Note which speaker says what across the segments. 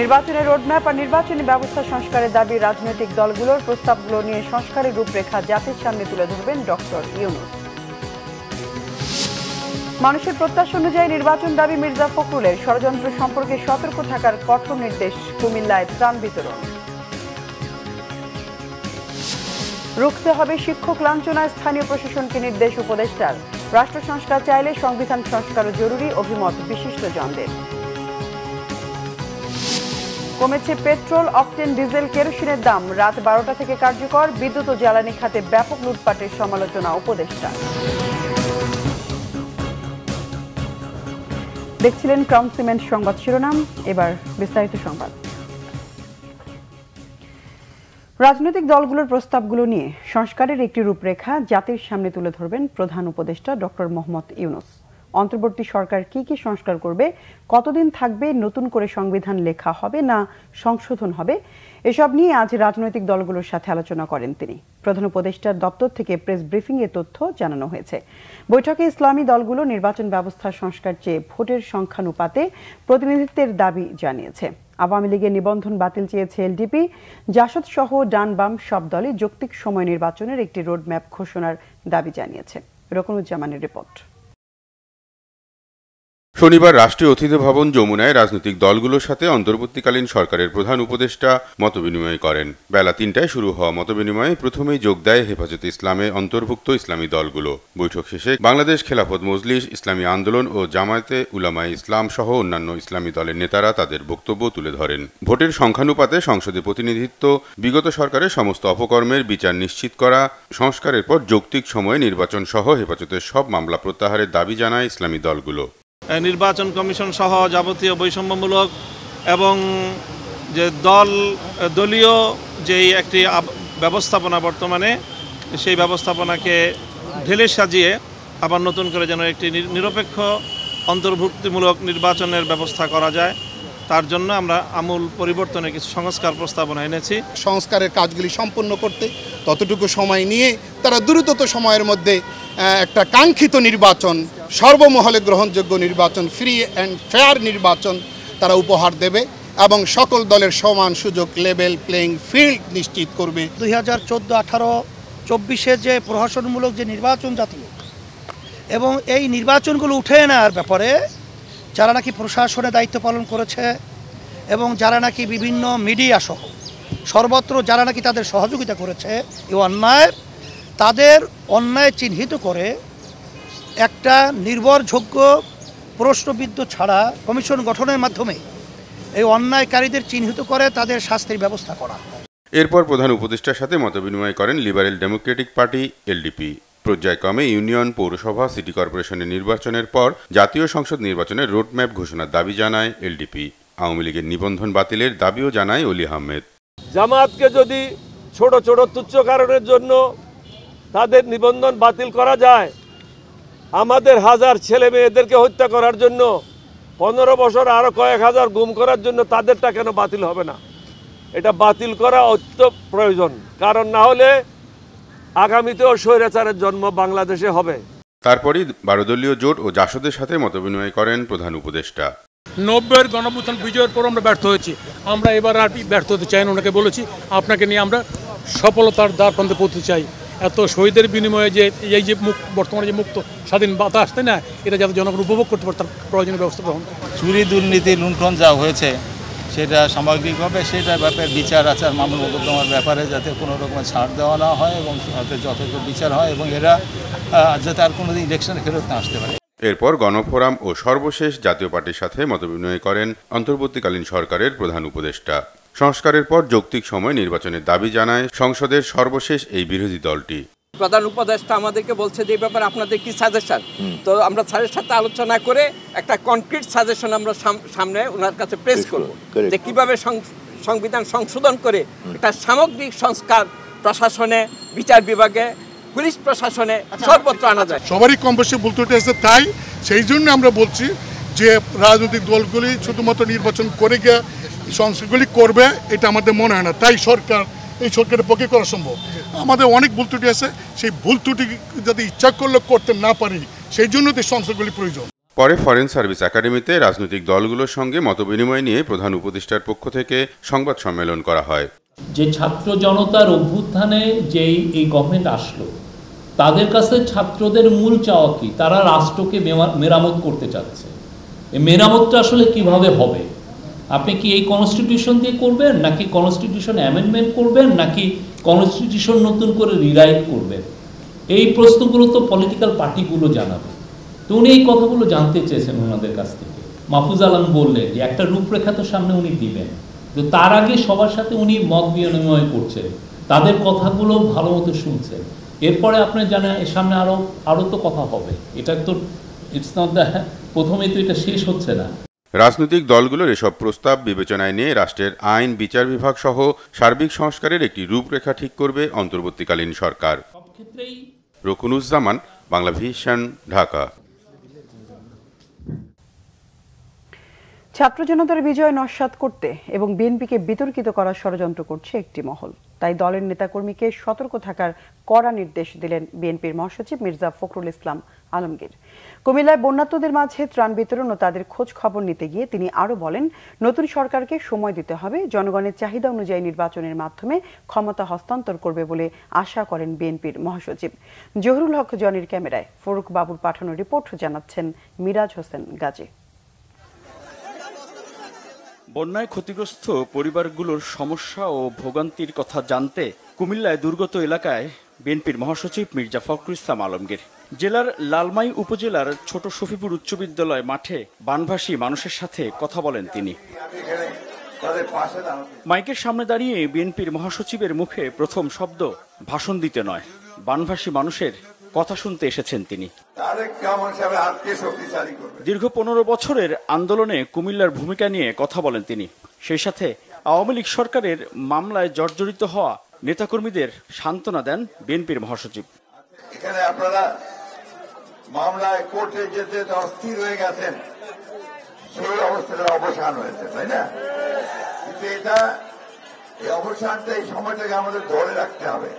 Speaker 1: নির্বাচনের রোডম্যাপ আর নির্বাচনী ব্যবস্থা সংস্কারের দাবি রাজনৈতিক দলগুলোর প্রস্তাবগুলো নিয়ে সংস্কারের রূপরেখা জাতির সামনে তুলে ধরবেন ডক্টর ইউনুস মানুষের প্রত্যাশা অনুযায়ী নির্বাচন দাবি মির্জা ফখরুলের ষড়যন্ত্র সম্পর্কে সতর্ক থাকার কঠোর নির্দেশ কুমিল্লায় ত্রাণ বিতরণ রুখতে হবে শিক্ষক লাঞ্ছনায় স্থানীয় প্রশাসনকে নির্দেশ উপদেষ্টার রাষ্ট্র সংস্কার চাইলে সংবিধান সংস্কারও জরুরি অভিমত বিশিষ্টজনদের কমেছে পেট্রোল অকটেন ডিজেল কেরোসিনের দাম রাত বারোটা থেকে কার্যকর বিদ্যুৎ ও জ্বালানি খাতে ব্যাপক লুটপাটের সমালোচনা উপদেষ্টা দেখছিলেন ক্রাউন সিমেন্ট সংবাদ শিরোনাম এবার বিস্তারিত সংবাদ রাজনৈতিক দলগুলোর প্রস্তাবগুলো নিয়ে সংস্কারের একটি রূপরেখা জাতির সামনে তুলে ধরবেন প্রধান উপদেষ্টা ডক্টর মোহাম্মদ ইউনুস অন্তর্বর্তী সরকার কি কি সংস্কার করবে কতদিন থাকবে নতুন করে সংবিধান লেখা হবে না সংশোধন হবে এসব নিয়ে আজ রাজনৈতিক দলগুলোর সাথে আলোচনা করেন তিনি প্রধান উপদেষ্টার দপ্তর থেকে প্রেস ব্রিফিং এ তথ্য জানানো হয়েছে বৈঠকে ইসলামী দলগুলো নির্বাচন ব্যবস্থা সংস্কার চেয়ে ভোটের সংখ্যানুপাতে প্রতিনিধিত্বের দাবি জানিয়েছে আওয়ামী লীগের নিবন্ধন বাতিল চেয়েছে এলডিপি জাসদ সহ ডান বাম সব দলে যৌক্তিক সময় নির্বাচনের একটি রোডম্যাপ ঘোষণার দাবি জানিয়েছে রকমুজ্জামানের রিপোর্ট
Speaker 2: শনিবার রাষ্ট্রীয় অতিথি ভবন যমুনায় রাজনৈতিক দলগুলোর সাথে অন্তর্বর্তীকালীন সরকারের প্রধান উপদেষ্টা মতবিনিময় করেন বেলা তিনটায় শুরু হওয়া মতবিনিময়ে প্রথমেই যোগ দেয় হেফাজতে ইসলামে অন্তর্ভুক্ত ইসলামী দলগুলো বৈঠক শেষে বাংলাদেশ খেলাফত মজলিস ইসলামী আন্দোলন ও জামায়াতে উলামায় ইসলাম সহ অন্যান্য ইসলামী দলের নেতারা তাদের বক্তব্য তুলে ধরেন ভোটের সংখ্যানুপাতে সংসদে প্রতিনিধিত্ব বিগত সরকারের সমস্ত অপকর্মের বিচার নিশ্চিত করা সংস্কারের পর যৌক্তিক সময়ে নির্বাচন সহ হেফাজতের সব মামলা প্রত্যাহারের দাবি জানায় ইসলামী দলগুলো
Speaker 3: নির্বাচন কমিশন সহ যাবতীয় বৈষম্যমূলক এবং যে দল দলীয় যেই একটি
Speaker 4: ব্যবস্থাপনা বর্তমানে সেই ব্যবস্থাপনাকে ঢেলে সাজিয়ে আবার নতুন করে
Speaker 3: যেন একটি নিরপেক্ষ অন্তর্ভুক্তিমূলক নির্বাচনের ব্যবস্থা করা যায় তার জন্য আমরা আমূল পরিবর্তনের কিছু সংস্কার প্রস্তাবনা এনেছি সংস্কারের কাজগুলি সম্পূর্ণ করতে ততটুকু সময় নিয়ে তারা দ্রুতত সময়ের মধ্যে একটা কাঙ্ক্ষিত নির্বাচন সর্বমহলে গ্রহণযোগ্য নির্বাচন ফ্রি অ্যান্ড ফেয়ার নির্বাচন তারা উপহার দেবে এবং সকল দলের সমান সুযোগ লেভেল প্লেইং ফিল্ড নিশ্চিত করবে দুই হাজার চোদ্দো আঠারো চব্বিশে যে প্রশাসনমূলক যে নির্বাচন জাতীয় এবং এই নির্বাচনগুলো উঠে নেওয়ার ব্যাপারে যারা নাকি প্রশাসনে দায়িত্ব পালন করেছে এবং যারা নাকি বিভিন্ন মিডিয়া সহ সর্বত্র যারা নাকি তাদের সহযোগিতা করেছে এই অন্যায়ের তাদের অন্যায় চিহ্নিত করে একটা নির্ভরযোগ্য প্রশ্নবিদ্ধ ছাড়া কমিশন গঠনের মাধ্যমে এই অন্যায়কারীদের চিহ্নিত করে তাদের শাস্তির ব্যবস্থা করা
Speaker 2: এরপর প্রধান উপদেষ্টার সাথে মতবিনিময় করেন লিবারেল ডেমোক্রেটিক পার্টি এলডিপি পর্যায়ক্রমে ইউনিয়ন পৌরসভা সিটি কর্পোরেশনের নির্বাচনের পর জাতীয় সংসদ নির্বাচনের রোডম্যাপ ঘোষণার দাবি জানায় এলডিপি আওয়ামী লীগের নিবন্ধন বাতিলের দাবিও জানায় অলি আহমেদ
Speaker 5: জামাতকে যদি ছোট ছোট তুচ্ছ কারণের জন্য তাদের নিবন্ধন বাতিল করা যায় আমাদের হাজার ছেলে মেয়েদেরকে হত্যা করার জন্য পনেরো বছর আরও কয়েক হাজার গুম করার জন্য তাদেরটা কেন বাতিল হবে না এটা বাতিল করা অত্য প্রয়োজন কারণ না হলে আগামীতেও স্বৈরাচারের জন্ম বাংলাদেশে হবে তারপরই
Speaker 2: বারোদলীয় জোট ও জাসদের সাথে মতবিনিময় করেন প্রধান উপদেষ্টা
Speaker 5: নব্বইয়ের গণভূতান বিজয়ের
Speaker 3: পর আমরা ব্যর্থ হয়েছি আমরা এবার আর ব্যর্থ হতে চাই না ওনাকে বলেছি আপনাকে নিয়ে আমরা সফলতার দ্বার প্রান্তে পড়তে চাই এত শহীদের বিনিময়ে যে এই যে মুক্ত বর্তমানে যে মুক্ত স্বাধীন বাতা আসতে না এটা যাতে জনগণ উপভোগ করতে পারে তার প্রয়োজনীয় ব্যবস্থা গ্রহণ চুরি দুর্নীতি লুণ্ঠন যা হয়েছে সেটা সামগ্রিকভাবে সেটা ব্যাপারে বিচার আচার মামলা মোকদ্দমার ব্যাপারে যাতে কোনো রকম ছাড় দেওয়া না হয় এবং যাতে যথাযথ বিচার হয় এবং এরা যাতে আর কোনো ইলেকশনে ফেরত না আসতে পারে
Speaker 2: এরপর গণফোরাম ও সর্বশেষ জাতীয় পার্টির সাথে মতবিনিময় করেন অন্তর্বর্তীকালীন সরকারের প্রধান উপদেষ্টা সংস্কারের পর যৌক্তিক সময় নির্বাচনের দাবি জানায় সংসদের সর্বশেষ এই বিরোধী দলটি
Speaker 5: প্রধান উপদেষ্টা আমাদেরকে বলছে যে ব্যাপারে আপনাদের কি সাজেশন তো আমরা স্যারের সাথে আলোচনা করে একটা কনক্রিট সাজেশন আমরা সামনে ওনার কাছে প্রেস করব যে কিভাবে সংবিধান সংশোধন করে একটা সামগ্রিক সংস্কার প্রশাসনে বিচার বিভাগে পুলিশ প্রশাসনে আচ্ছা। সর্বত্র আনা যায়
Speaker 3: আচ্ছা। সবারই কম বেশি ভুল ত্রুটি তাই সেই জন্য আমরা বলছি যে রাজনৈতিক দলগুলি শুধুমাত্র নির্বাচন করে গিয়ে সংস্কারগুলি করবে এটা আমাদের মনে হয় না তাই সরকার এই সরকারের পক্ষে করা সম্ভব আমাদের অনেক ভুল ত্রুটি আছে সেই ভুল ত্রুটি যাতে ইচ্ছা করলে করতে না পারি সেই
Speaker 6: জন্য তো সংস্থাগুলি প্রয়োজন
Speaker 2: পরে ফরেন সার্ভিস একাডেমিতে রাজনৈতিক দলগুলোর সঙ্গে মতবিনিময় নিয়ে প্রধান উপদেষ্টার পক্ষ থেকে সংবাদ সম্মেলন করা হয়
Speaker 6: যে ছাত্র জনতার অভ্যুত্থানে যেই এই গভর্নমেন্ট আসলো তাদের কাছে ছাত্রদের মূল চাওয়া কি তারা রাষ্ট্রকে মেরামত করতে চাচ্ছে এই মেরামতটা আসলে কিভাবে হবে আপনি কি এই কনস্টিটিউশন দিয়ে করবেন নাকি কনস্টিটিউশন অ্যামেন্ডমেন্ট করবেন নাকি কনস্টিটিউশন নতুন করে রিরাইট করবেন এই প্রশ্নগুলো তো পলিটিক্যাল পার্টিগুলো জানাবে তো উনি এই কথাগুলো জানতে চেয়েছেন ওনাদের কাছ থেকে মাহফুজ আলম বললেন যে একটা রূপরেখা তো সামনে উনি দিবেন তো তার আগে সবার সাথে উনি মত বিনিময় করছেন তাদের কথাগুলো ভালো মতো শুনছেন এরপরে আপনি জানেন এর সামনে আরও আরও তো কথা হবে এটা তো ইটস নট দ্য প্রথমেই তো এটা শেষ হচ্ছে না
Speaker 2: রাজনৈতিক দলগুলোর এসব প্রস্তাব বিবেচনায় নিয়ে রাষ্ট্রের আইন বিচার বিভাগ সহ সার্বিক সংস্কারের একটি রূপরেখা ঠিক করবে অন্তর্বর্তীকালীন সরকার রকুনুজ্জামান বাংলা ভিশন ঢাকা
Speaker 1: ছাত্র জনতার বিজয় নস্বাত করতে এবং বিএনপিকে বিতর্কিত করার ষড়যন্ত্র করছে একটি মহল তাই দলের নেতাকর্মীকে সতর্ক থাকার কড়া নির্দেশ দিলেন বিএনপির মহাসচিব মির্জা ফখরুল ইসলাম আলমগীর কুমিল্লায় বন্যাত্মদের মাঝে ত্রাণ বিতরণ ও তাদের খোঁজ খবর নিতে গিয়ে তিনি আরও বলেন নতুন সরকারকে সময় দিতে হবে জনগণের চাহিদা অনুযায়ী নির্বাচনের মাধ্যমে ক্ষমতা হস্তান্তর করবে বলে আশা করেন বিএনপির মহাসচিব জহুরুল হক জনির ক্যামেরায় ফরুক বাবুর পাঠানো রিপোর্ট জানাচ্ছেন মিরাজ হোসেন গাজী
Speaker 5: বন্যায় ক্ষতিগ্রস্ত পরিবারগুলোর সমস্যা ও ভোগান্তির কথা জানতে কুমিল্লায় দুর্গত এলাকায় বিএনপির মহাসচিব মির্জা ফখরুল ইসলাম আলমগীর জেলার লালমাই উপজেলার ছোট সফিপুর উচ্চ বিদ্যালয় মাঠে বানভাসী মানুষের সাথে কথা বলেন তিনি মাইকের সামনে দাঁড়িয়ে বিএনপির মহাসচিবের মুখে প্রথম শব্দ ভাষণ দিতে নয় বানভাসী মানুষের কথা শুনতে এসেছেন তিনি দীর্ঘ পনেরো বছরের আন্দোলনে কুমিল্লার ভূমিকা নিয়ে কথা বলেন তিনি সেই সাথে আওয়ামী লীগ সরকারের মামলায় জর্জরিত হওয়া নেতাকর্মীদের সান্ত্বনা দেন বিএনপির মহাসচিব
Speaker 7: এখানে আপনারা মামলায় কোর্টে যেতে অস্থির হয়ে গেছেন সেই অবস্থাটা অবসান হয়েছে তাই না কিন্তু এটা এই অবসানটা এই সময়টাকে আমাদের ধরে রাখতে হবে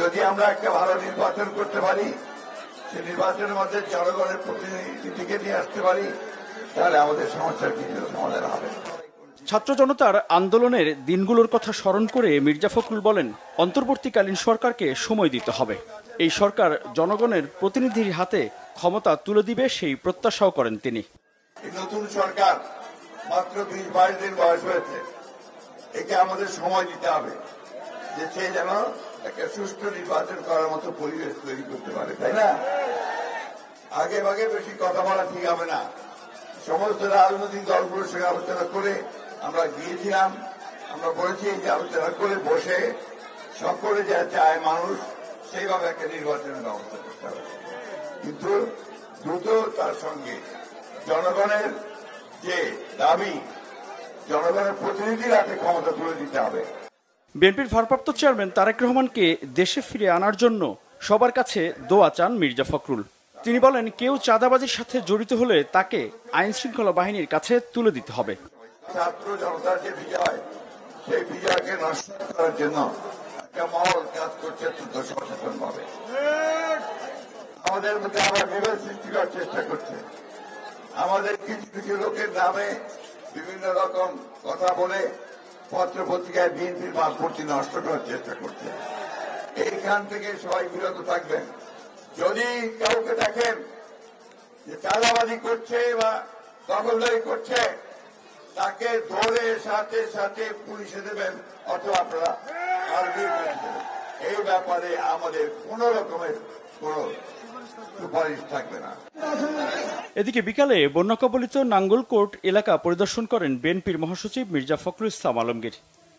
Speaker 7: যদি আমরা একটা ভালো নির্বাচন করতে পারি সে নির্বাচনের মধ্যে জনগণের প্রতিনিধিকে নিয়ে আসতে পারি তাহলে আমাদের সমস্যার কিছু সমাধান হবে
Speaker 5: ছাত্র জনতার আন্দোলনের দিনগুলোর কথা স্মরণ করে মির্জা ফখরুল বলেন অন্তর্বর্তীকালীন সরকারকে সময় দিতে হবে এই সরকার জনগণের প্রতিনিধির হাতে ক্ষমতা তুলে দিবে সেই প্রত্যাশাও করেন তিনি
Speaker 7: নতুন সরকার মাত্র বিশ বাইশ দিন বয়স হয়েছে একে আমাদের সময় দিতে হবে যে সে যেন একটা সুষ্ঠু নির্বাচন করার মতো পরিবেশ তৈরি করতে পারে তাই না আগে ভাগে বেশি কথা বলা ঠিক হবে না সমস্ত রাজনৈতিক দলগুলোর সঙ্গে আলোচনা করে আমরা গিয়েছিলাম আমরা বলেছি যে আলোচনা করে বসে সকলে যা চায় মানুষ সেইভাবে একটা নির্বাচনের ব্যবস্থা করতে হবে কিন্তু দ্রুত তার সঙ্গে জনগণের যে দাবি জনগণের প্রতিনিধির হাতে ক্ষমতা তুলে দিতে হবে
Speaker 5: বিএনপির ভারপ্রাপ্ত চেয়ারম্যান তারেক রহমানকে দেশে ফিরে আনার জন্য সবার কাছে দোয়া চান মির্জা ফখরুল তিনি বলেন কেউ চাঁদাবাজির সাথে জড়িত হলে তাকে আইন শৃঙ্খলা বাহিনীর কাছে তুলে দিতে হবে
Speaker 7: ছাত্র জনতার যে বিজয় সেই বিজয়কে নষ্ট করার জন্য একটা মহল কাজ করছে বছর কিছু লোকের নামে বিভিন্ন রকম কথা বলে পত্র পত্রিকায় বিএনপির ভাবমূর্তি নষ্ট করার চেষ্টা করছে এইখান থেকে সবাই বিরত থাকবেন যদি কাউকে দেখেন যে চাঁদাবাজি করছে বা দখলদারি করছে তাকে ধরে সাথে সাথে পুলিশে দেবেন অথবা আপনারা এই ব্যাপারে আমাদের কোন রকমের কোন
Speaker 5: এদিকে বিকালে বন্যা কবলিত নাঙ্গলকোট এলাকা পরিদর্শন করেন বিএনপির মহাসচিব মির্জা ফখরুল ইসলাম আলমগীর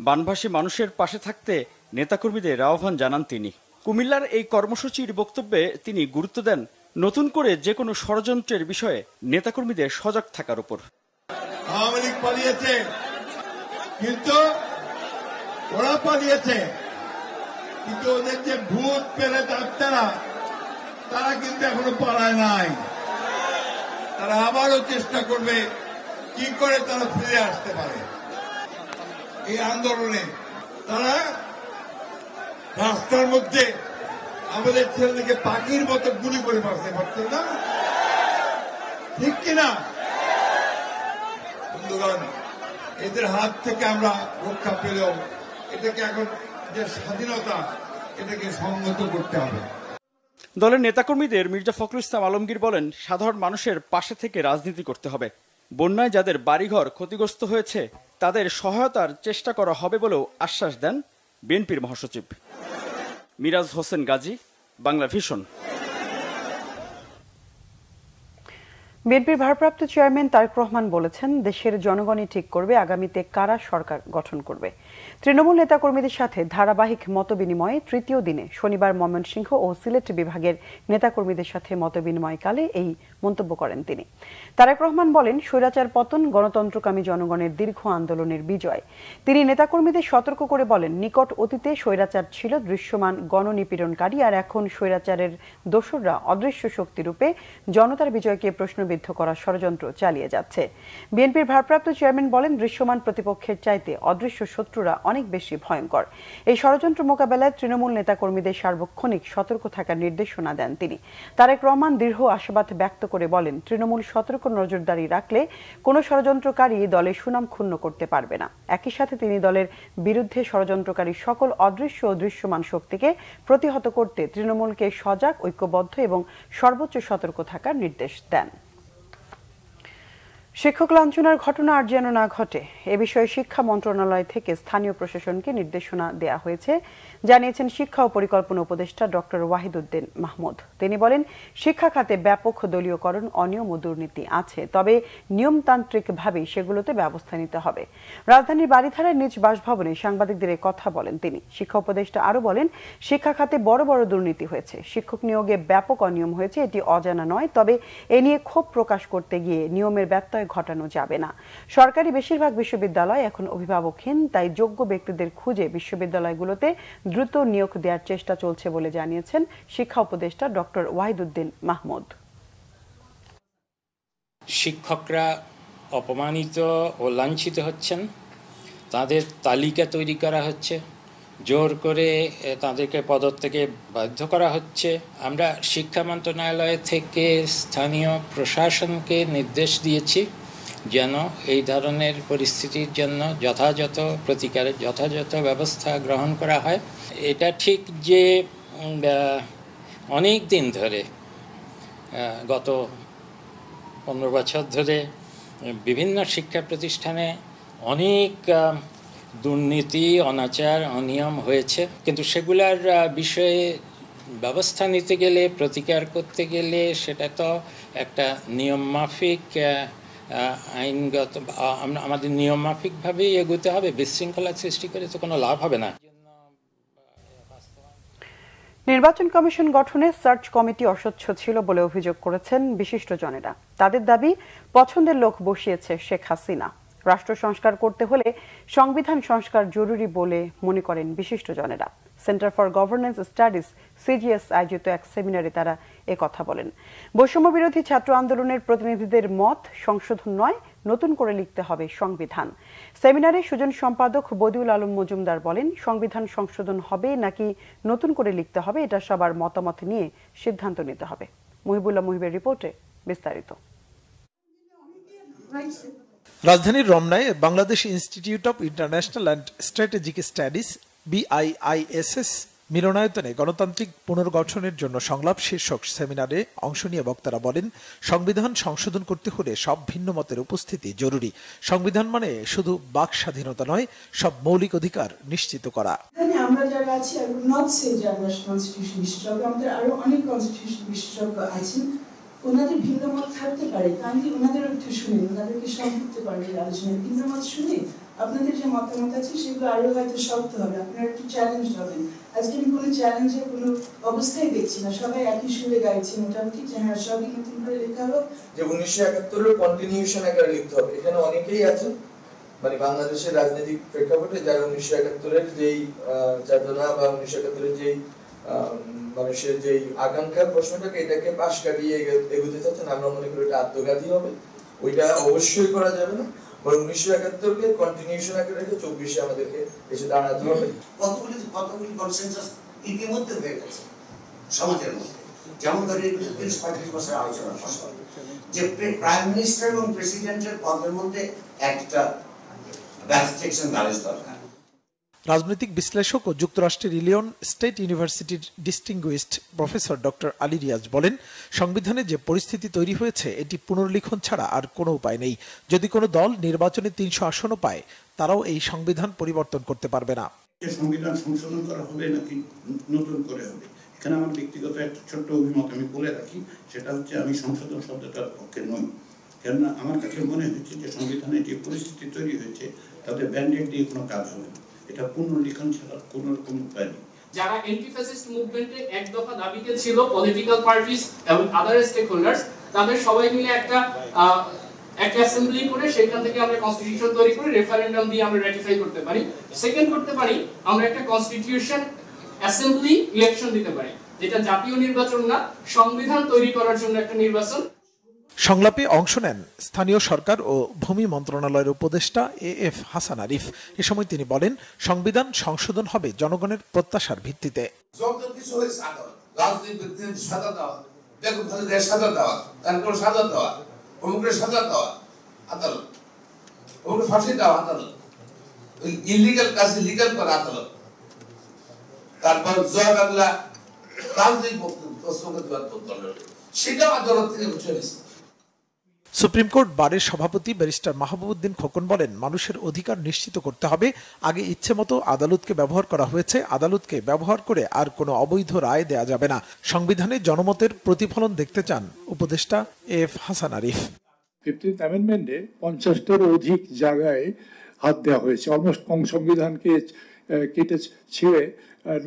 Speaker 5: বানভাসী মানুষের পাশে থাকতে নেতাকর্মীদের আহ্বান জানান তিনি কুমিল্লার এই কর্মসূচির বক্তব্যে তিনি গুরুত্ব দেন নতুন করে যে কোনো ষড়যন্ত্রের বিষয়ে নেতাকর্মীদের সজাগ থাকার উপর
Speaker 7: আওয়ামী লীগ পালিয়েছে কিন্তু ওরা পালিয়েছে কিন্তু ওদের যে ভূত পেরে আপনারা তারা কিন্তু এখনো পাড়ায় নাই তারা আবারও চেষ্টা করবে কি করে তারা ফিরে আসতে পারে এই আন্দোলনে তারা রাস্তার মধ্যে আমাদের ছেলেদেরকে পাখির মতো গুলি করে মারতে পারত না ঠিক কিনা বন্ধুগণ এদের হাত থেকে আমরা রক্ষা পেলেও এটাকে এখন যে স্বাধীনতা এটাকে সংগত করতে হবে
Speaker 5: দলের নেতাকর্মীদের মির্জা ফখরুল ইসলাম আলমগীর বলেন সাধারণ মানুষের পাশে থেকে রাজনীতি করতে হবে বন্যায় যাদের বাড়িঘর ক্ষতিগ্রস্ত হয়েছে তাদের সহায়তার চেষ্টা করা হবে বলেও আশ্বাস দেন বিএনপির মহাসচিব মিরাজ হোসেন গাজী বাংলা ভিশন
Speaker 1: বিএনপির ভারপ্রাপ্ত চেয়ারম্যান তারেক রহমান বলেছেন দেশের জনগণই ঠিক করবে আগামীতে কারা সরকার গঠন করবে তৃণমূল নেতা কর্মীদের সাথে ধারাবাহিক মতবিনিময়ে তৃতীয় দিনে শনিবার ময়মনসিংহ ও সিলেট বিভাগের নেতা কর্মীদের সাথে মতবিনিময়কালে এই মন্তব্য করেন তিনি তারেক রহমান বলেন স্বৈরাচার পতন গণতন্ত্রকামী জনগণের দীর্ঘ আন্দোলনের বিজয় তিনি নেতাকর্মীদের সতর্ক করে বলেন নিকট অতীতে স্বৈরাচার ছিল দৃশ্যমান গণনিপীড়নকারী আর এখন স্বৈরাচারের দোসররা অদৃশ্য শক্তিরূপে জনতার বিজয়কে প্রশ্নবিদ্ধ করার ষড়যন্ত্র চালিয়ে যাচ্ছে বিএনপির ভারপ্রাপ্ত চেয়ারম্যান বলেন দৃশ্যমান প্রতিপক্ষের চাইতে অদৃশ্য শত্রু শত্রুরা অনেক বেশি ভয়ঙ্কর এই ষড়যন্ত্র মোকাবেলায় তৃণমূল নেতাকর্মীদের সার্বক্ষণিক সতর্ক থাকার নির্দেশনা দেন তিনি তারেক রহমান দৃঢ় আশাবাদ ব্যক্ত করে বলেন তৃণমূল সতর্ক নজরদারি রাখলে কোনো ষড়যন্ত্রকারী দলে সুনাম ক্ষুণ্ণ করতে পারবে না একই সাথে তিনি দলের বিরুদ্ধে ষড়যন্ত্রকারী সকল অদৃশ্য ও দৃশ্যমান শক্তিকে প্রতিহত করতে তৃণমূলকে সজাগ ঐক্যবদ্ধ এবং সর্বোচ্চ সতর্ক থাকার নির্দেশ দেন শিক্ষক লাঞ্ছনার ঘটনা আর যেন না ঘটে এ বিষয়ে শিক্ষা মন্ত্রণালয় থেকে স্থানীয় প্রশাসনকে নির্দেশনা দেয়া হয়েছে জানিয়েছেন শিক্ষা ও পরিকল্পনা উপদেষ্টা ডক্টর ওয়াহিদুদ্দিন মাহমুদ তিনি বলেন শিক্ষা খাতে ব্যাপক দলীয়করণ অনিয়ম ও দুর্নীতি আছে তবে নিয়মতান্ত্রিকভাবেই সেগুলোতে ব্যবস্থা নিতে হবে রাজধানীর বাড়িধারায় নিজ বাসভবনে সাংবাদিকদের কথা বলেন তিনি শিক্ষা উপদেষ্টা আরও বলেন শিক্ষা খাতে বড় বড় দুর্নীতি হয়েছে শিক্ষক নিয়োগে ব্যাপক অনিয়ম হয়েছে এটি অজানা নয় তবে এ নিয়ে ক্ষোভ প্রকাশ করতে গিয়ে নিয়মের ব্যত্যয় ঘটানো যাবে না সরকারি বেশিরভাগ বিশ্ববিদ্যালয় এখন অভিভাবকহীন তাই যোগ্য ব্যক্তিদের খুঁজে বিশ্ববিদ্যালয়গুলোতে দ্রুত নিয়োগ দেওয়ার চেষ্টা চলছে বলে জানিয়েছেন শিক্ষা উপদেষ্টা ডক্টর ওয়াহিদুদ্দিন মাহমুদ
Speaker 6: শিক্ষকরা অপমানিত ও লাঞ্ছিত হচ্ছেন তাদের তালিকা তৈরি করা হচ্ছে জোর করে তাদেরকে পদত্যাগে বাধ্য করা হচ্ছে আমরা শিক্ষা মন্ত্রণালয় থেকে স্থানীয় প্রশাসনকে নির্দেশ দিয়েছি যেন এই ধরনের পরিস্থিতির জন্য যথাযথ প্রতিকারের যথাযথ ব্যবস্থা গ্রহণ করা হয় এটা ঠিক যে অনেক দিন ধরে গত পনেরো বছর ধরে বিভিন্ন শিক্ষা প্রতিষ্ঠানে অনেক দুর্নীতি অনাচার অনিয়ম হয়েছে কিন্তু সেগুলার বিষয়ে ব্যবস্থা নিতে গেলে প্রতিকার করতে গেলে সেটা তো একটা নিয়মমাফিক আইনগত আমাদের নিয়মমাফিকভাবেই এগোতে হবে বিশৃঙ্খলা সৃষ্টি করে তো কোনো লাভ হবে না
Speaker 1: নির্বাচন কমিশন গঠনে সার্চ কমিটি অস্বচ্ছ ছিল বলে অভিযোগ করেছেন বিশিষ্টজনেরা তাদের দাবি পছন্দের লোক বসিয়েছে শেখ হাসিনা রাষ্ট্র সংস্কার করতে হলে সংবিধান সংস্কার জরুরি বলে মনে করেন বিশিষ্ট জনেরা Centre for Governance Studies CGS আয়োজিত এক সেমিনারে তারা কথা বলেন বৈষম্য বিরোধী ছাত্র আন্দোলনের প্রতিনিধিদের মত সংশোধন নয় নতুন করে লিখতে হবে সংবিধান সেমিনারে সুজন সম্পাদক বদিউল আলম মজুমদার বলেন সংবিধান সংশোধন হবে নাকি নতুন করে লিখতে হবে এটা সবার মতামত নিয়ে সিদ্ধান্ত নিতে হবে মহিবুল্লাহ মহিবের রিপোর্টে বিস্তারিত
Speaker 4: রাজধানীর রমনায় Bangladesh Institute of International and Strategic Studies BIISS মিলনায়তনে গণতান্ত্রিক পুনর্গঠনের জন্য সংলাপ শীর্ষক সেমিনারে অংশ নিয়ে বক্তারা বলেন সংবিধান সংশোধন করতে হলে সব ভিন্ন মতের উপস্থিতি জরুরি সংবিধান মানে শুধু বাক স্বাধীনতা নয় সব মৌলিক অধিকার নিশ্চিত করা
Speaker 1: আমরা যারা আছি নট কনস্টিটিউশন বিশেষজ্ঞ আমাদের আরো অনেক কনস্টিটিউশন বিশেষজ্ঞ আছেন ওনাদের ভিন্নমত থাকতে পারে কাইন্ডলি ওনাদেরও একটু শুনে ওনাদেরকে সব করতে পারবে আলোচনায় ভিন্নমত শুনে আপনাদের যে মতামত আছে সেগুলো আরও হয়তো শক্ত হবে আপনারা একটু চ্যালেঞ্জ হবেন আজকে আমি কোনো চ্যালেঞ্জের কোনো অবস্থায় দেখছি না সবাই একই সুরে গাইছে মোটামুটি যে হ্যাঁ সবই নতুন করে লেখা হোক
Speaker 4: যে উনিশশো একাত্তরের কন্টিনিউশন আকারে লিখতে হবে এখানে অনেকেই আছে মানে বাংলাদেশের রাজনৈতিক প্রেক্ষাপটে যারা উনিশশো একাত্তরের যেই চেতনা বা উনিশশো একাত্তরের যেই মানুষের যে আকাঙ্ক্ষার প্রশ্নটাকে এটাকে পাশ কাটিয়ে এগোতে চাচ্ছেন আমরা মনে করি এটা আত্মঘাতী হবে ওইটা অবশ্যই করা যাবে না উনিশশো একাত্তরকে কন্টিনিউশন আকারে রেখে চব্বিশে আমাদেরকে এসে দাঁড়াতে হবে কতগুলি কতগুলি কনসেনসাস
Speaker 3: ইতিমধ্যে হয়ে গেছে সমাজের মধ্যে যেমন ধরেন তিরিশ পঁয়ত্রিশ বছর আলোচনা যে প্রাইম মিনিস্টার এবং প্রেসিডেন্টের পদের মধ্যে একটা দরকার
Speaker 4: রাজনৈতিক বিশ্লেষক ও যুক্তরাষ্ট্রের ইলিয়ন স্টেট ইউনিভার্সিটির distinguished professor doctor Ali Riaz বলেন সংবিধানে যে পরিস্থিতি তৈরি হয়েছে এটি পুনর্লিখন ছাড়া আর কোনো উপায় নেই যদি কোনো দল নির্বাচনে তিনশো আসনও পায় তারাও এই সংবিধান পরিবর্তন করতে পারবে না
Speaker 3: সংবিধান সংশোধন করা হবে নাকি নতুন করে হবে এখানে আমার ব্যক্তিগত একটা ছোট্ট অভিমত আমি বলে রাখি সেটা হচ্ছে আমি সংশোধন শব্দটার পক্ষে নই কেননা আমার কাছে মনে হচ্ছে যে সংবিধানে যে পরিস্থিতি তৈরি হয়েছে তাতে ব্যান্ডেড দিয়ে কোনো কাজ হবে না এটা পুনর্লিখন ছাড়া কোনো রকম উপায় নেই
Speaker 6: যারা অ্যান্টিফ্যাসিস্ট মুভমেন্টে এক দফা দাবিতে ছিল পলিটিক্যাল পার্টিস এবং আদার স্টেক হোল্ডার্স
Speaker 5: তাদের সবাই মিলে একটা একটা অ্যাসেম্বলি করে সেখান থেকে আমরা কনস্টিটিউশন তৈরি করে রেফারেন্ডাম দিয়ে আমরা রেটিফাই করতে পারি সেকেন্ড করতে পারি আমরা একটা কনস্টিটিউশন অ্যাসেম্বলি ইলেকশন দিতে পারি যেটা জাতীয় নির্বাচন না সংবিধান তৈরি করার জন্য একটা নির্বাচন
Speaker 4: সংলাপে অংশ নেন স্থানীয় সরকার ও ভূমি মন্ত্রণালয়ের উপদেষ্টা এ এফ হাসান আরিফ এ সময় তিনি বলেন সংবিধান সংশোধন হবে জনগণের প্রত্যাশার ভিত্তিতে
Speaker 3: সেটাও আদালত থেকে উঠে গেছে
Speaker 4: সুপ্রিম কোর্ট বারের সভাপতি ব্যারিস্টার মাহবুবুদ্দিন খোকন বলেন মানুষের অধিকার নিশ্চিত করতে হবে আগে ইচ্ছে মতো আদালতকে ব্যবহার করা হয়েছে আদালতকে ব্যবহার করে আর কোনো অবৈধ রায় দেয়া যাবে না সংবিধানে জনমতের প্রতিফলন দেখতে চান উপদেষ্টা
Speaker 3: এফ হাসান আরিফ ফিফটিন অ্যামেন্ডমেন্টে পঞ্চাশটার অধিক জায়গায় হাত দেওয়া হয়েছে অলমোস্ট সংবিধানকে কেটে ছেড়ে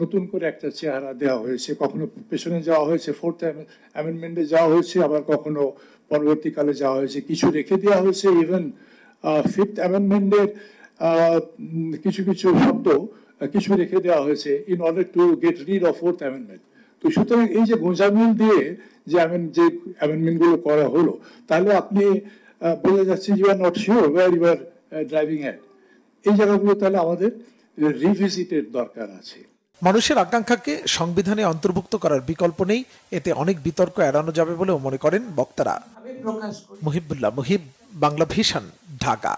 Speaker 3: নতুন করে একটা চেহারা দেওয়া হয়েছে কখনো পেছনে যাওয়া হয়েছে ফোর্থ অ্যামেন্ডমেন্টে যাওয়া হয়েছে আবার কখনো পরবর্তীকালে যাওয়া হয়েছে কিছু রেখে দেওয়া হয়েছে ইভেন ফিফথ অ্যামেন্ডমেন্টের কিছু কিছু শব্দ কিছু রেখে দেওয়া হয়েছে in order to get rid of fourth amendment তো সুতরাং এই যে গোঁজামিল দিয়ে যে যে অ্যামেন্ডমেন্টগুলো করা হলো তাহলে আপনি বোঝা যাচ্ছেন you are not sure where you are driving at এই জায়গাগুলো তাহলে আমাদের রিভিজিটের দরকার আছে মানুষের
Speaker 4: আকাঙ্ক্ষাকে সংবিধানে অন্তর্ভুক্ত করার বিকল্প নেই এতে অনেক বিতর্ক এড়ানো যাবে বলেও মনে করেন বক্তারা মুহিবুল্লাহ মুহিব বাংলা ভিশন ঢাকা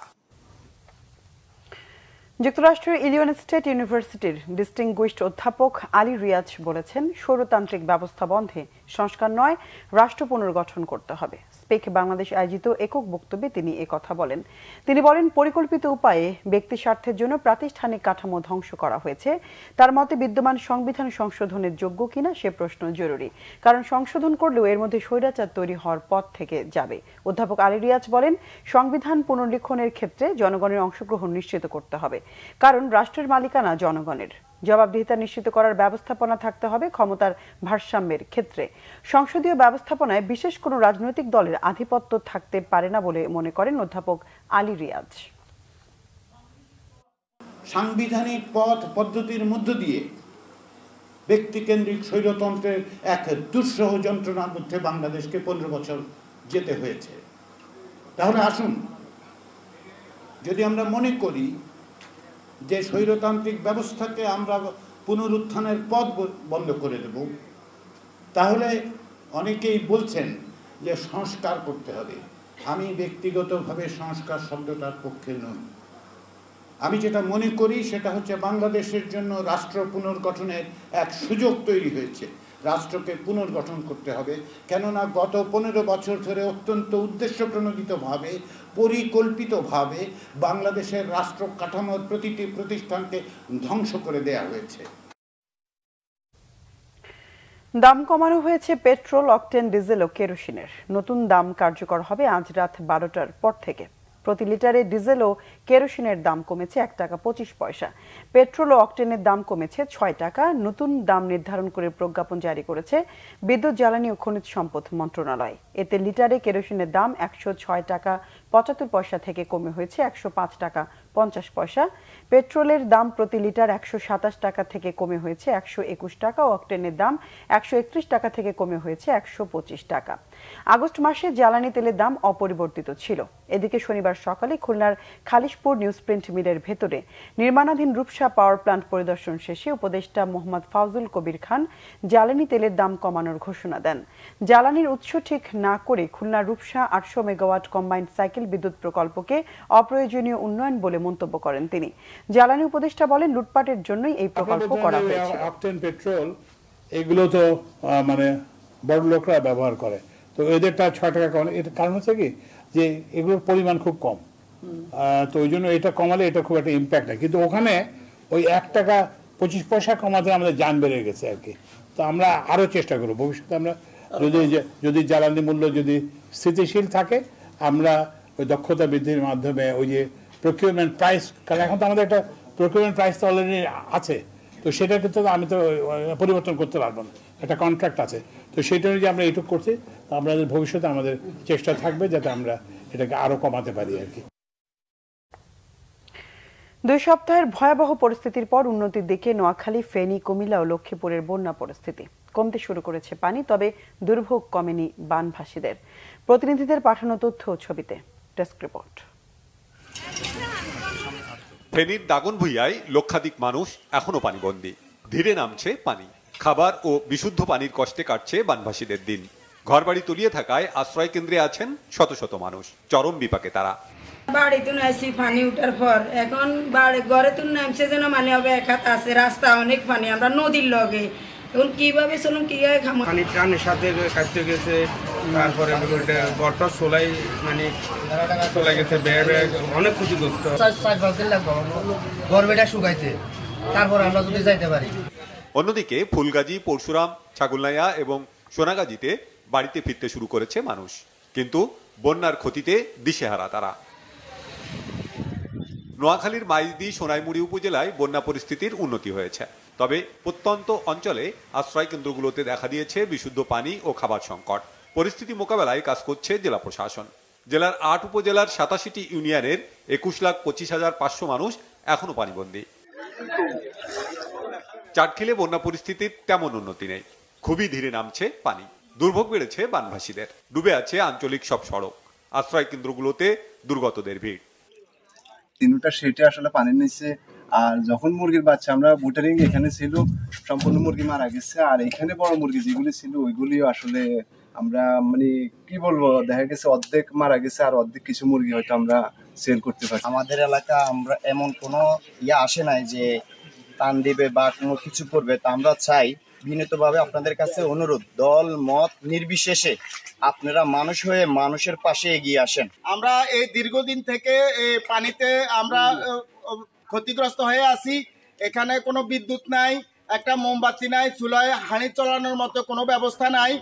Speaker 1: যুক্তরাষ্ট্রের ইলিয়ন স্টেট ইউনিভার্সিটির ডিস্টিংগুইশড অধ্যাপক আলী রিয়াজ বলেছেন সৌরতান্ত্রিক ব্যবস্থা বন্ধে সংস্কার নয় রাষ্ট্র পুনর্গঠন করতে হবে পেক বাংলাদেশ আয়োজিত একক বক্তব্যে তিনি কথা বলেন তিনি বলেন পরিকল্পিত উপায়ে ব্যক্তি স্বার্থের জন্য প্রাতিষ্ঠানিক কাঠামো ধ্বংস করা হয়েছে তার মতে বিদ্যমান সংবিধান সংশোধনের যোগ্য কিনা সে প্রশ্ন জরুরি কারণ সংশোধন করলেও এর মধ্যে স্বৈরাচার তৈরি হওয়ার পথ থেকে যাবে অধ্যাপক আলী রিয়াজ বলেন সংবিধান পুনর্লিক্ষণের ক্ষেত্রে জনগণের অংশগ্রহণ নিশ্চিত করতে হবে কারণ রাষ্ট্রের মালিকানা জনগণের জবাবদিহিতা নিশ্চিত করার ব্যবস্থাপনা থাকতে হবে ক্ষমতার ভারসাম্যের ক্ষেত্রে সংসদীয় ব্যবস্থাপনায় বিশেষ কোনো রাজনৈতিক দলের আধিপত্য থাকতে পারে না বলে মনে করেন অধ্যাপক আলী রিয়াজ
Speaker 3: সাংবিধানিক পথ পদ্ধতির মধ্য দিয়ে ব্যক্তিকেন্দ্রিক স্বৈরতন্ত্রের এক দুঃসহ যন্ত্রণার মধ্যে বাংলাদেশকে পনেরো বছর যেতে হয়েছে তাহলে আসুন যদি আমরা মনে করি যে স্বৈরতান্ত্রিক ব্যবস্থাকে আমরা পুনরুত্থানের পথ বন্ধ করে দেব তাহলে অনেকেই বলছেন যে সংস্কার করতে হবে আমি ব্যক্তিগতভাবে সংস্কার শব্দটার পক্ষে নই আমি যেটা মনে করি সেটা হচ্ছে বাংলাদেশের জন্য রাষ্ট্র পুনর্গঠনের এক সুযোগ তৈরি হয়েছে রাষ্ট্রকে পুনর্গঠন করতে হবে কেননা গত পনেরো বছর ধরে অত্যন্ত উদ্দেশ্যপ্রণোদিতভাবে পরিকল্পিতভাবে বাংলাদেশের রাষ্ট্র কাঠামোর প্রতিটি প্রতিষ্ঠানকে ধ্বংস করে দেয়া হয়েছে
Speaker 1: দাম কমানো হয়েছে পেট্রোল অকটেন ডিজেল ও কেরোসিনের নতুন দাম কার্যকর হবে আজ রাত বারোটার পর থেকে প্রতি লিটারে ডিজেল ও কেরোসিনের দাম কমেছে এক টাকা পঁচিশ পয়সা পেট্রোল ও অক্টেনের দাম কমেছে ছয় টাকা নতুন দাম নির্ধারণ করে প্রজ্ঞাপন জারি করেছে বিদ্যুৎ জ্বালানি ও খনিজ সম্পদ মন্ত্রণালয় এতে লিটারে কেরোসিনের দাম একশো ছয় টাকা পঁচাত্তর পয়সা থেকে কমে হয়েছে একশো পাঁচ টাকা পঞ্চাশ পয়সা পেট্রোলের দাম প্রতি লিটার একশো সাতাশ টাকা থেকে কমে হয়েছে একশো একুশ টাকা অক্টেনের দাম একশো একত্রিশ টাকা থেকে কমে হয়েছে একশো পঁচিশ টাকা আগস্ট মাসে জ্বালানি তেলের দাম অপরিবর্তিত ছিল এদিকে শনিবার সকালে খুলনার খালিশপুর নিউজ প্রিন্ট মিলের ভেতরে নির্মাণাধীন রূপসা পাওয়ার প্লান্ট পরিদর্শন শেষে উপদেষ্টা মোহাম্মদ ফাউজুল কবির খান জ্বালানি তেলের দাম কমানোর ঘোষণা দেন জ্বালানির উৎস ঠিক না করে খুলনা রূপসা আটশো মেগাওয়াট কম্বাইন্ড সাইকেল বিদ্যুৎ প্রকল্পকে অপ্রয়োজনীয় উন্নয়ন বলে মন্তব্য করেন তিনি জ্বালানি উপদেষ্টা বলেন লুটপাটের জন্যই এই প্রকল্প করা হয়েছে
Speaker 3: অক্টেন পেট্রোল এগুলো তো মানে বড় লোকরা ব্যবহার করে তো এদের এদেরটা ছ টাকা কমানো এটা কারণ হচ্ছে কি যে এগুলোর পরিমাণ খুব কম তো ওই জন্য এটা কমালে এটা খুব একটা ইম্প্যাক্ট হয় কিন্তু ওখানে ওই এক টাকা পঁচিশ পয়সা কমাতে আমাদের যান বেড়ে গেছে আর কি তো আমরা আরও চেষ্টা করব ভবিষ্যতে আমরা যদি যদি জ্বালানি মূল্য যদি স্থিতিশীল থাকে আমরা ওই দক্ষতা বৃদ্ধির মাধ্যমে ওই যে প্রকিউরমেন্ট প্রাইস কারণ এখন তো আমাদের একটা প্রকিউরমেন্ট প্রাইস তো অলরেডি আছে তো সেটার ক্ষেত্রে আমি তো পরিবর্তন করতে পারবো না একটা কন্ট্রাক্ট আছে তো সেটা অনুযায়ী আমরা এটুকু করছি আমাদের ভবিষ্যতে আমাদের চেষ্টা থাকবে যাতে আমরা এটাকে আরও কমাতে পারি আর কি
Speaker 1: দুই সপ্তাহের ভয়াবহ পরিস্থিতির পর উন্নতির দিকে নোয়াখালী ফেনী কুমিল্লা ও লক্ষ্মীপুরের বন্যা পরিস্থিতি কমতে শুরু করেছে পানি তবে দুর্ভোগ কমেনি বানভাসীদের প্রতিনিধিদের পাঠানো তথ্য ছবিতে ডেস্ক রিপোর্ট
Speaker 8: ফেনীর দাগন ভুইয়ায় লক্ষাধিক মানুষ এখনও পানিবন্দী ধীরে নামছে পানি খাবার ও বিশুদ্ধ পানির কষ্টে কাটছে বানভাসীদের দিন ঘরবাড়ি তলিয়ে থাকায় আশ্রয় কেন্দ্রে আছেন শত শত মানুষ চরম বিপাকে তারা
Speaker 1: বাড়িতে নাইছি পানি উঠার পর এখন বাড়ি ঘরে তো নামছে যেন মানে হবে এক হাত আছে রাস্তা অনেক পানি আমরা নদীর লগে এখন কীভাবে চলুন পানি
Speaker 2: সাথে কাটতে গেছে তারপরে বরটা সোলাই মানে গেছে অনেক ক্ষতিগ্রস্ত
Speaker 6: গরমেটা তারপর আমরা যদি যাইতে পারি
Speaker 8: অন্যদিকে ফুলগাজী পরশুরাম ছাগুলনাইয়া এবং সোনাগাজীতে বাড়িতে ফিরতে শুরু করেছে মানুষ কিন্তু বন্যার ক্ষতিতে দিশেহারা তারা নোয়াখালীর মাইজদি সোনাইমুড়ি উপজেলায় বন্যা পরিস্থিতির উন্নতি হয়েছে তবে প্রত্যন্ত অঞ্চলে আশ্রয় কেন্দ্রগুলোতে দেখা দিয়েছে বিশুদ্ধ পানি ও খাবার সংকট পরিস্থিতি মোকাবেলায় কাজ করছে জেলা প্রশাসন জেলার আট উপজেলার সাতাশিটি ইউনিয়নের একুশ লাখ পঁচিশ হাজার পাঁচশো মানুষ এখনও পানিবন্দী চাটখিলে বন্যা পরিস্থিতির তেমন উন্নতি নেই খুবই ধীরে নামছে পানি দুর্ভোগ বেড়েছে বানভাসীদের ডুবে আছে আঞ্চলিক সব সড়ক আশ্রয় কেন্দ্রগুলোতে দুর্গতদের ভিড় তিনটা সেটে আসলে
Speaker 3: পানির নিচে আর যখন মুরগির বাচ্চা আমরা বুটারিং এখানে ছিল সম্পূর্ণ মুরগি
Speaker 5: মারা গেছে আর এখানে বড় মুরগি যেগুলি ছিল ওইগুলিও আসলে আমরা মানে কি বলবো দেখা গেছে অর্ধেক মারা গেছে আর অর্ধেক কিছু মুরগি হয়তো আমরা সেল করতে পারছি আমাদের এলাকা আমরা এমন কোনো ইয়ে আসে নাই যে টান দিবে বা কোনো কিছু করবে তা আমরা চাই বিনীতভাবে আপনাদের কাছে অনুরোধ দল মত নির্বিশেষে আপনারা মানুষ হয়ে মানুষের পাশে এগিয়ে আসেন আমরা এই দীর্ঘদিন থেকে পানিতে আমরা ক্ষতিগ্রস্ত হয়ে আসি এখানে কোনো বিদ্যুৎ নাই একটা মোমবাতি নাই চুলায় হাঁড়ি চলানোর মতো কোনো ব্যবস্থা নাই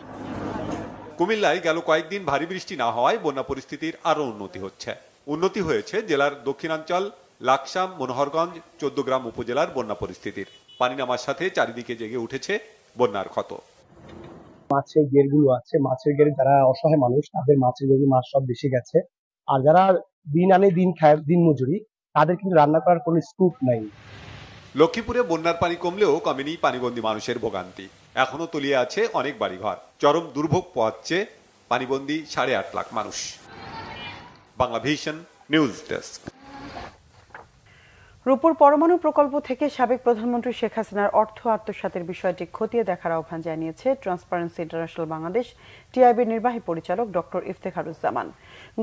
Speaker 8: কুমিল্লায় গেল কয়েকদিন ভারী বৃষ্টি না হওয়ায় বন্যা পরিস্থিতির আরও উন্নতি হচ্ছে উন্নতি হয়েছে জেলার দক্ষিণাঞ্চল লাকসাম মনোহরগঞ্জ চোদ্দগ্রাম উপজেলার বন্যা পরিস্থিতির পানি নামার সাথে চারিদিকে জেগে উঠেছে বন্যার ক্ষত
Speaker 5: মাছের গেরগুলো আছে মাছের গের যারা অসহায় মানুষ তাদের মাছের গেরগুলো মাছ সব বেশি গেছে আর যারা দিন আনে দিন খায় দিন মজুরি তাদের কিন্তু রান্না করার কোনো স্কুপ নাই
Speaker 8: লক্ষ্মীপুরে বন্যার পানি কমলেও কমেনি পানিবন্দী মানুষের ভোগান্তি এখনো তলিয়ে আছে অনেক বাড়িঘর চরম দুর্ভোগ পোহাচ্ছে পানিবন্দী সাড়ে আট লাখ মানুষ Bangla Vision news desk
Speaker 1: Rooppur পরমাণু প্রকল্প থেকে সাবেক প্রধানমন্ত্রী শেখ হাসিনার অর্থ আত্মসাতের বিষয়টি খতিয়ে দেখার আহ্বান জানিয়েছে ট্রান্সপারেন্সি ইন্টারন্যাশনাল বাংলাদেশ টিআইবির নির্বাহী পরিচালক ডক্টর ইফতেখারুজ্জামান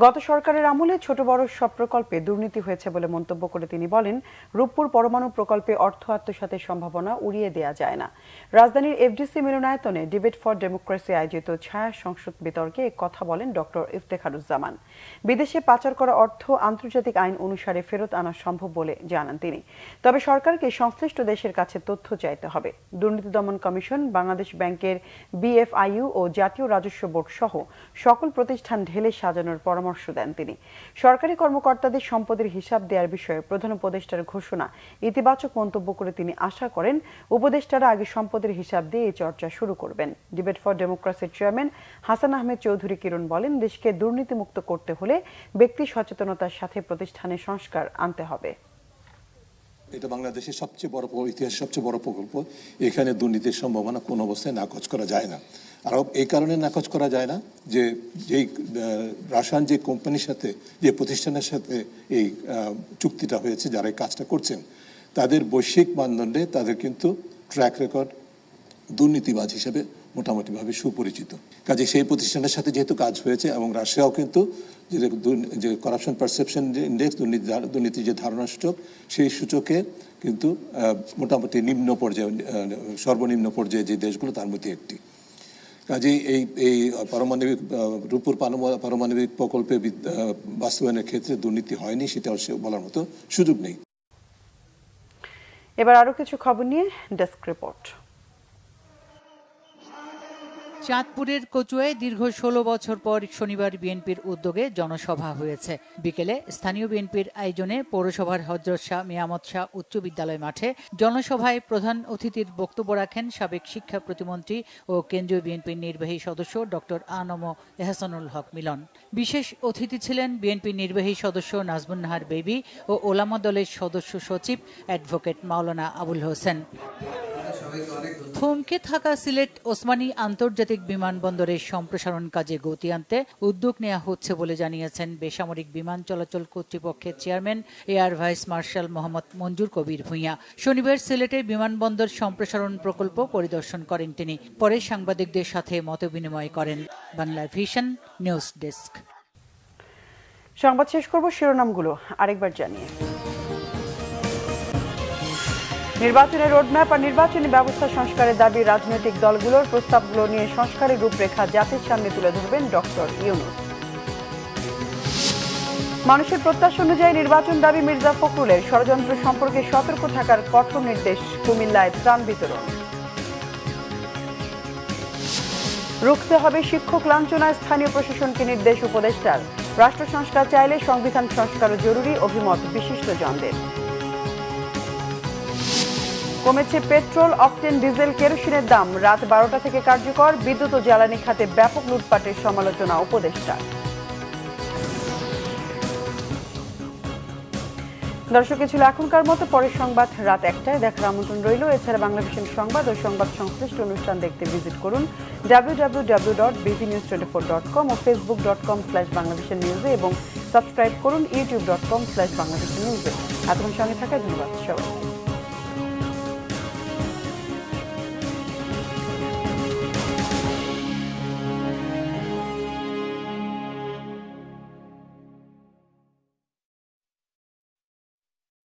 Speaker 1: গত সরকারের আমলে ছোট বড় সব প্রকল্পে দুর্নীতি হয়েছে বলে মন্তব্য করে তিনি বলেন রূপপুর পরমাণু প্রকল্পে অর্থ আত্মসাতের সম্ভাবনা উড়িয়ে দেয়া যায় না রাজধানীর এফডিসি মিলনায়তনে ডিবেট ফর ডেমোক্রেসি আয়োজিত ছায়া সংসদ বিতর্কে কথা বলেন ডক্টর ইফতেখারুজ্জামান বিদেশে পাচার করা অর্থ আন্তর্জাতিক আইন অনুসারে ফেরত আনা সম্ভব বলে জানান তিনি তবে সরকারকে সংশ্লিষ্ট দেশের কাছে তথ্য চাইতে হবে দুর্নীতি দমন কমিশন বাংলাদেশ ব্যাংকের বিএফআইইউ ও জাতীয় রাজস্ব নিজস্ব বোর্ড সহ সকল প্রতিষ্ঠান ঢেলে সাজানোর পরামর্শ দেন তিনি সরকারি কর্মকর্তাদের সম্পদের হিসাব দেওয়ার বিষয়ে প্রধান উপদেষ্টার ঘোষণা ইতিবাচক মন্তব্য করে তিনি আশা করেন উপদেষ্টারা আগে সম্পদের হিসাব দিয়ে এই চর্চা শুরু করবেন ডিবেট ফর ডেমোক্রাসির চেয়ারম্যান হাসান আহমেদ চৌধুরী কিরণ বলেন দেশকে দুর্নীতিমুক্ত করতে হলে ব্যক্তি সচেতনতার সাথে প্রতিষ্ঠানের সংস্কার আনতে হবে
Speaker 3: এটা বাংলাদেশের সবচেয়ে বড় ইতিহাসের সবচেয়ে বড় প্রকল্প এখানে দুর্নীতির সম্ভাবনা কোনো অবস্থায় নাকচ করা যায় না আর এই কারণে নাকচ করা যায় না যে যেই রাসায়ন যে কোম্পানির সাথে যে প্রতিষ্ঠানের সাথে এই চুক্তিটা হয়েছে যারা এই কাজটা করছেন তাদের বৈশ্বিক মানদণ্ডে তাদের কিন্তু ট্র্যাক রেকর্ড দুর্নীতিবাজ হিসেবে মোটামুটিভাবে সুপরিচিত কাজে সেই প্রতিষ্ঠানের সাথে যেহেতু কাজ হয়েছে এবং রাশিয়াও কিন্তু যে করাপশন পারসেপশন যে ইন্ডেক্স দুর্নীতি দুর্নীতির যে ধারণা সূচক সেই সূচকে কিন্তু মোটামুটি নিম্ন পর্যায়ে সর্বনিম্ন পর্যায়ে যে দেশগুলো তার মধ্যে একটি কাজেই এই এই পারমাণবিক রূপুর পারমাণবিক প্রকল্পে বাস্তবায়নের ক্ষেত্রে দুর্নীতি হয়নি সেটাও সে বলার মতো সুযোগ
Speaker 1: নেই এবার আরও কিছু খবর নিয়ে ডেস্ক রিপোর্ট চাঁদপুরের কচুয়ে দীর্ঘ ষোলো বছর পর শনিবার বিএনপির উদ্যোগে জনসভা হয়েছে বিকেলে স্থানীয় বিএনপির আয়োজনে পৌরসভার হজরত শাহ মিয়ামত শাহ উচ্চ বিদ্যালয় মাঠে জনসভায় প্রধান অতিথির বক্তব্য রাখেন সাবেক শিক্ষা প্রতিমন্ত্রী ও কেন্দ্রীয় বিএনপির নির্বাহী সদস্য ডক্টর আনম এহসানুল হক মিলন বিশেষ অতিথি ছিলেন বিএনপির নির্বাহী সদস্য নাজমুন নাহার বেবি ও ওলামা দলের সদস্য সচিব অ্যাডভোকেট মাওলানা আবুল হোসেন থমকে থাকা সিলেট ওসমানী আন্তর্জাতিক বিমানবন্দরের সম্প্রসারণ কাজে গতি আনতে উদ্যোগ নেওয়া হচ্ছে বলে জানিয়েছেন বেসামরিক বিমান চলাচল কর্তৃপক্ষের chairman air vice marshal Mohammad Manzur Kabir Bhuiyan শনিবার সিলেটের বিমানবন্দর সম্প্রসারণ প্রকল্প পরিদর্শন করেন তিনি পরে সাংবাদিকদের সাথে মতবিনিময় করেন বাংলা ভিশন নিউজ ডেস্ক সংবাদ শেষ করব শিরোনামগুলো আরেকবার জানিয়ে নির্বাচনের রোডম্যাপ আর নির্বাচনী ব্যবস্থা সংস্কারের দাবি রাজনৈতিক দলগুলোর প্রস্তাবগুলো নিয়ে সংস্কারের রূপরেখা জাতির সামনে তুলে ধরবেন ডক্টর ইউনুস মানুষের প্রত্যাশা অনুযায়ী নির্বাচন দাবি মির্জা ফখরুলের ষড়যন্ত্র সম্পর্কে সতর্ক থাকার কঠোর নির্দেশ কুমিল্লায় ত্রাণ বিতরণ রুখতে হবে শিক্ষক লাঞ্ছনায় স্থানীয় প্রশাসনকে নির্দেশ উপদেষ্টার রাষ্ট্র সংস্কার চাইলে সংবিধান সংস্কারও জরুরি অভিমত বিশিষ্ট জনদের কমেছে পেট্রোল অকটেন ডিজেল কেরোসিনের দাম রাত বারোটা থেকে কার্যকর বিদ্যুৎ ও জ্বালানি খাতে ব্যাপক লুটপাটের সমালোচনা উপদেষ্টা দর্শক ছিল এখনকার মতো পরের সংবাদ রাত একটায় দেখার আমন্ত্রণ রইল এছাড়া বাংলাদেশের সংবাদ ও সংবাদ সংশ্লিষ্ট অনুষ্ঠান দেখতে ভিজিট করুন W dot BV news four dot com ও ফেসবুক ডট কম স্ল্যাশ বাংলাদেশের নিউজে এবং সাবস্ক্রাইব করুন ইউটিউব ডট কম স্ল্যাশ বাংলাদেশের নিউজে এতক্ষণ সঙ্গে থাকায় ধন্যবাদ সবাই